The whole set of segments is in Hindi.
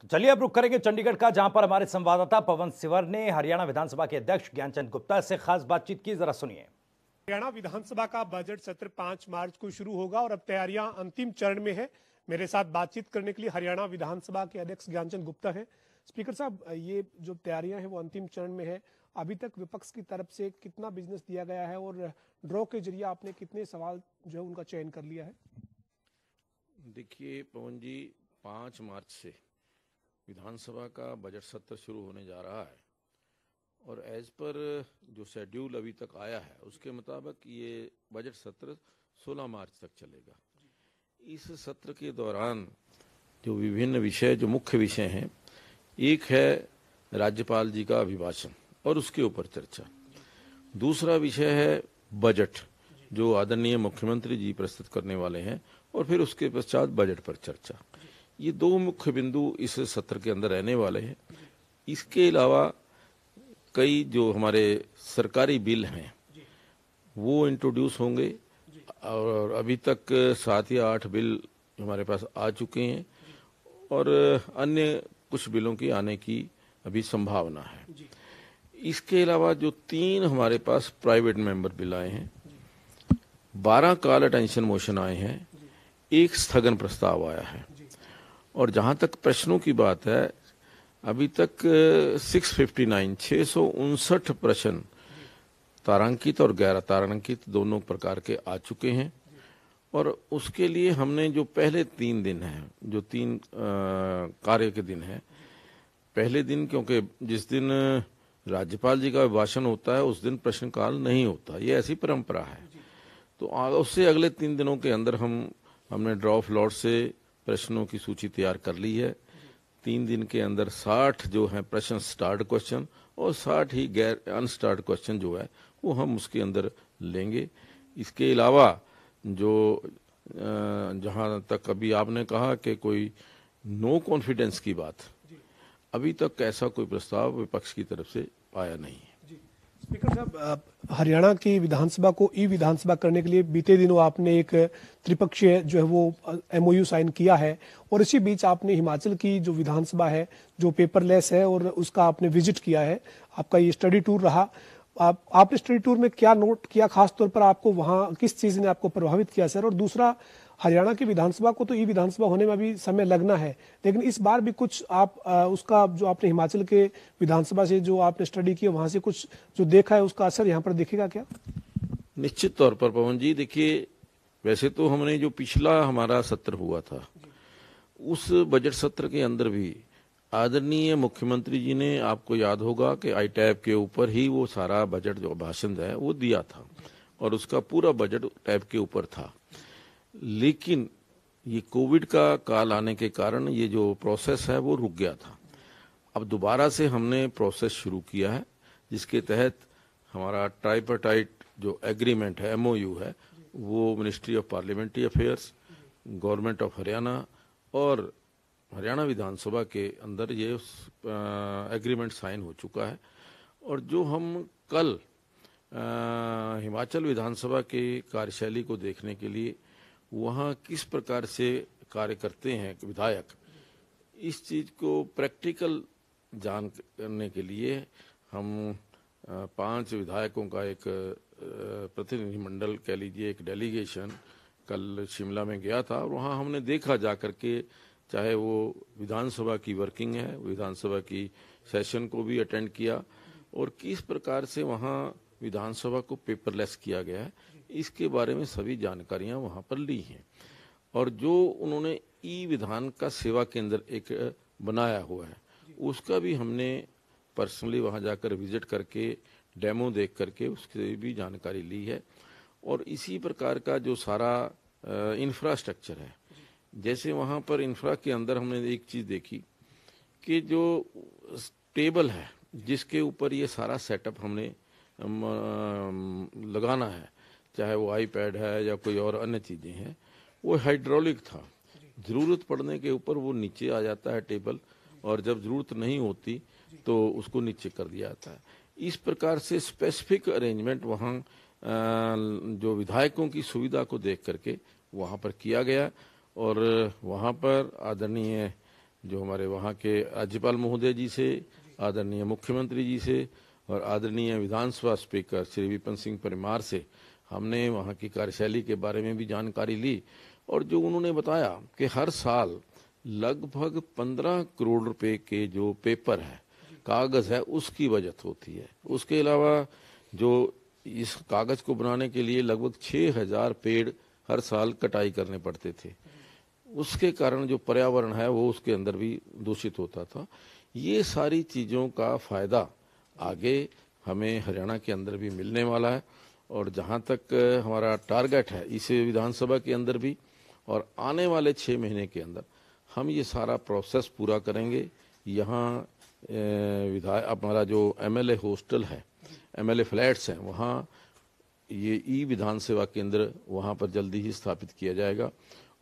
तो चलिए अब रुक करेंगे चंडीगढ़ का जहां पर हमारे संवाददाता पवन सिवर ने हरियाणा विधानसभा के अध्यक्ष ज्ञानचंद गुप्ता से खास बातचीत की जरा सुनिए हरियाणा विधानसभा का बजट सत्र पांच मार्च को शुरू होगा और अब तैयारियां अंतिम चरण में है मेरे साथ बातचीत करने के लिए हरियाणा विधानसभा के अध्यक्ष ज्ञानचंद गुप्ता है स्पीकर साहब ये जो तैयारियां हैं वो अंतिम चरण में है अभी तक विपक्ष की तरफ से कितना बिजनेस दिया गया है और ड्रॉ के जरिए आपने कितने सवाल जो है उनका चयन कर लिया है देखिए पवन जी पाँच मार्च से विधानसभा का बजट सत्र शुरू होने जा रहा है और एज पर जो शेड्यूल अभी तक आया है उसके मुताबिक ये बजट सत्र 16 मार्च तक चलेगा इस सत्र के दौरान जो विभिन्न विषय जो मुख्य विषय हैं एक है राज्यपाल जी का अभिभाषण और उसके ऊपर चर्चा दूसरा विषय है बजट जो आदरणीय मुख्यमंत्री जी प्रस्तुत करने वाले हैं और फिर उसके पश्चात बजट पर चर्चा ये दो मुख्य बिंदु इस सत्र के अंदर रहने वाले हैं इसके अलावा कई जो हमारे सरकारी बिल हैं वो इंट्रोड्यूस होंगे और अभी तक सात या आठ बिल हमारे पास आ चुके हैं और अन्य कुछ बिलों की आने की अभी संभावना है इसके अलावा जो तीन हमारे पास प्राइवेट मेंबर बिल आए हैं बारह काल अटेंशन मोशन आए हैं एक स्थगन प्रस्ताव आया है और जहां तक प्रश्नों की बात है अभी तक 659 659 प्रश्न तारांकित और गैर तारांकित दोनों प्रकार के आ चुके हैं और उसके लिए हमने जो पहले तीन दिन हैं जो तीन कार्य के दिन हैं पहले दिन क्योंकि जिस दिन राज्यपाल जी का अभिभाषण होता है उस दिन प्रश्नकाल नहीं होता ये ऐसी परंपरा है तो उससे अगले तीन दिनों के अंदर हम हमने ड्रॉफ लॉर्ड से प्रश्नों की सूची तैयार कर ली है तीन दिन के अंदर साठ जो है प्रश्न स्टार्ट क्वेश्चन और साठ ही गैर अनस्टार्ट क्वेश्चन जो है वो हम उसके अंदर लेंगे इसके अलावा जो जहाँ तक अभी आपने कहा कि कोई नो कॉन्फिडेंस की बात अभी तक ऐसा कोई प्रस्ताव विपक्ष की तरफ से आया नहीं स्पीकर साहब हरियाणा की विधानसभा को ई विधानसभा करने के लिए बीते दिनों आपने एक त्रिपक्षीय जो है वो एमओयू साइन किया है और इसी बीच आपने हिमाचल की जो विधानसभा है जो पेपरलेस है और उसका आपने विजिट किया है आपका ये स्टडी टूर रहा आप आपने स्टडी टूर में क्या नोट किया खासतौर पर आपको वहाँ किस चीज़ ने आपको प्रभावित किया सर और दूसरा हरियाणा की विधानसभा को तो ई विधानसभा होने में भी समय लगना है लेकिन इस बार भी कुछ आप आ, उसका जो आपने हिमाचल के विधानसभा से जो आपने स्टडी किया वहां से कुछ जो देखा है उसका असर यहाँ पर दिखेगा क्या निश्चित तौर पर पवन जी देखिए वैसे तो हमने जो पिछला हमारा सत्र हुआ था उस बजट सत्र के अंदर भी आदरणीय मुख्यमंत्री जी ने आपको याद होगा कि आई टैब के ऊपर ही वो सारा बजट जो भाषण है वो दिया था और उसका पूरा बजट टैब के ऊपर था लेकिन ये कोविड का काल आने के कारण ये जो प्रोसेस है वो रुक गया था अब दोबारा से हमने प्रोसेस शुरू किया है जिसके तहत हमारा ट्राइपटाइट जो एग्रीमेंट है एमओयू है वो ministry of parliamentary affairs government of Haryana और हरियाणा विधानसभा के अंदर ये एग्रीमेंट साइन हो चुका है और जो हम कल आ, हिमाचल विधानसभा के कार्यशैली को देखने के लिए वहाँ किस प्रकार से कार्य करते हैं विधायक इस चीज़ को प्रैक्टिकल जान करने के लिए हम पांच विधायकों का एक प्रतिनिधिमंडल कह लीजिए एक डेलीगेशन कल शिमला में गया था और वहाँ हमने देखा जा के चाहे वो विधानसभा की वर्किंग है विधानसभा की सेशन को भी अटेंड किया और किस प्रकार से वहाँ विधानसभा को पेपरलेस किया गया है इसके बारे में सभी जानकारियां वहां पर ली हैं और जो उन्होंने ई विधान का सेवा केंद्र एक बनाया हुआ है उसका भी हमने पर्सनली वहां जाकर विजिट करके डेमो देख करके उसकी भी जानकारी ली है और इसी प्रकार का जो सारा इंफ्रास्ट्रक्चर है जैसे वहाँ पर इंफ्रा के अंदर हमने एक चीज़ देखी कि जो टेबल है जिसके ऊपर ये सारा सेटअप हमने लगाना है चाहे वो आईपैड है या कोई और अन्य चीज़ें हैं वो हाइड्रोलिक था ज़रूरत पड़ने के ऊपर वो नीचे आ जाता है टेबल और जब ज़रूरत नहीं होती तो उसको नीचे कर दिया जाता है इस प्रकार से स्पेसिफिक अरेंजमेंट वहाँ जो विधायकों की सुविधा को देख करके वहाँ पर किया गया और वहाँ पर आदरणीय जो हमारे वहाँ के राज्यपाल महोदय जी से आदरणीय मुख्यमंत्री जी से और आदरणीय विधानसभा स्पीकर श्री विपिन सिंह परिमार से हमने वहाँ की कार्यशैली के बारे में भी जानकारी ली और जो उन्होंने बताया कि हर साल लगभग पंद्रह करोड़ रुपए के जो पेपर है कागज़ है उसकी बचत होती है उसके अलावा जो इस कागज़ को बनाने के लिए लगभग छः हजार पेड़ हर साल कटाई करने पड़ते थे उसके कारण जो पर्यावरण है वो उसके अंदर भी दूषित होता था ये सारी चीज़ों का फ़ायदा आगे हमें हरियाणा के अंदर भी मिलने वाला है और जहाँ तक हमारा टारगेट है इसे विधानसभा के अंदर भी और आने वाले छः महीने के अंदर हम ये सारा प्रोसेस पूरा करेंगे यहाँ विधायक हमारा जो एमएलए हॉस्टल है एमएलए फ्लैट्स हैं वहाँ ये ई विधान सेवा केंद्र वहाँ पर जल्दी ही स्थापित किया जाएगा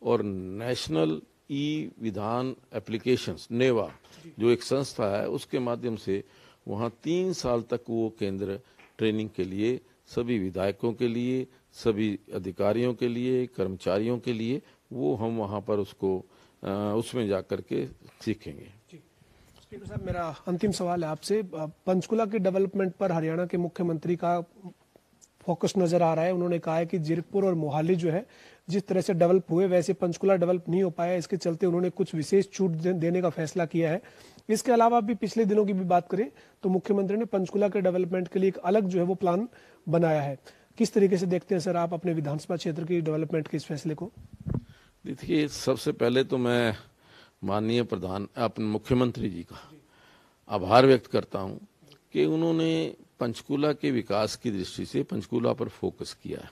और नेशनल ई विधान एप्लीकेशंस नेवा जो एक संस्था है उसके माध्यम से वहाँ तीन साल तक वो केंद्र ट्रेनिंग के लिए सभी विधायकों के लिए सभी अधिकारियों के लिए कर्मचारियों के लिए वो हम वहाँ पर उसको उसमें जा करके सीखेंगे स्पीकर साहब मेरा अंतिम सवाल है आपसे पंचकुला के डेवलपमेंट पर हरियाणा के मुख्यमंत्री का फोकस नजर आ रहा है उन्होंने कहा है कि जीरकपुर और मोहाली जो है जिस तरह से डेवलप हुए वैसे पंचकुला डेवलप नहीं हो पाया इसके चलते उन्होंने कुछ विशेष छूट देने का फैसला किया है इसके अलावा भी पिछले दिनों की भी बात करें तो मुख्यमंत्री ने पंचकुला के डेवलपमेंट के लिए एक अलग जो है वो प्लान बनाया है किस तरीके से देखते हैं सर आप अपने विधानसभा क्षेत्र की डेवलपमेंट के इस फैसले को देखिए सबसे पहले तो मैं माननीय प्रधान अपने मुख्यमंत्री जी का आभार व्यक्त करता हूँ कि उन्होंने पंचकूला के विकास की दृष्टि से पंचकूला पर फोकस किया है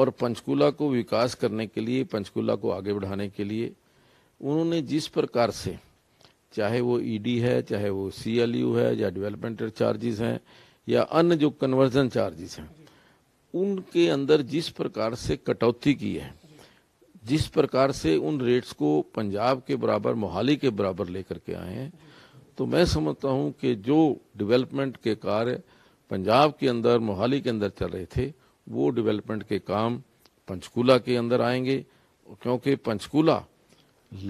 और पंचकूला को विकास करने के लिए पंचकूला को आगे बढ़ाने के लिए उन्होंने जिस प्रकार से चाहे वो ईडी e है चाहे वो सीएलयू है या डेवलपमेंटल चार्जेस हैं या अन्य जो कन्वर्जन चार्जेस हैं उनके अंदर जिस प्रकार से कटौती की है जिस प्रकार से उन रेट्स को पंजाब के बराबर मोहाली के बराबर लेकर के आए हैं तो मैं समझता हूं कि जो डेवलपमेंट के कार्य पंजाब के अंदर मोहाली के अंदर चल रहे थे वो डेवलपमेंट के काम पंचकूला के अंदर आएंगे क्योंकि पंचकूला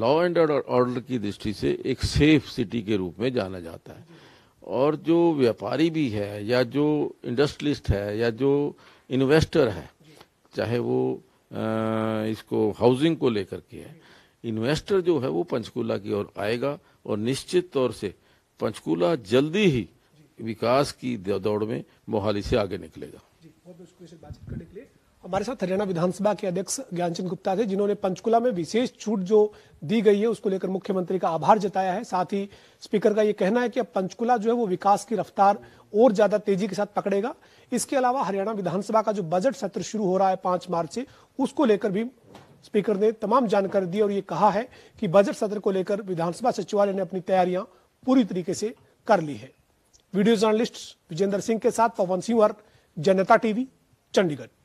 लॉ एंड ऑर्डर की दृष्टि से एक सेफ सिटी के रूप में जाना जाता है और जो व्यापारी भी है या जो इंडस्ट्रियलिस्ट है या जो इन्वेस्टर है चाहे वो इसको हाउसिंग को लेकर के है इन्वेस्टर जो है वो पंचकूला की ओर आएगा और निश्चित तौर से पंचकूला जल्दी ही विकास की दौड़ में मोहाली से आगे निकलेगा हमारे साथ हरियाणा विधानसभा के अध्यक्ष ज्ञानचंद गुप्ता थे जिन्होंने पंचकुला में विशेष छूट जो दी गई है उसको लेकर मुख्यमंत्री का आभार जताया है साथ ही स्पीकर का ये कहना है कि अब पंचकुला जो है वो विकास की रफ्तार और ज्यादा तेजी के साथ पकड़ेगा इसके अलावा हरियाणा विधानसभा का जो बजट सत्र शुरू हो रहा है पांच मार्च से उसको लेकर भी स्पीकर ने तमाम जानकारी दी और ये कहा है कि बजट सत्र को लेकर विधानसभा सचिवालय ने अपनी तैयारियां पूरी तरीके से कर ली है वीडियो जर्नलिस्ट विजेंद्र सिंह के साथ पवन सिंह जनता टीवी चंडीगढ़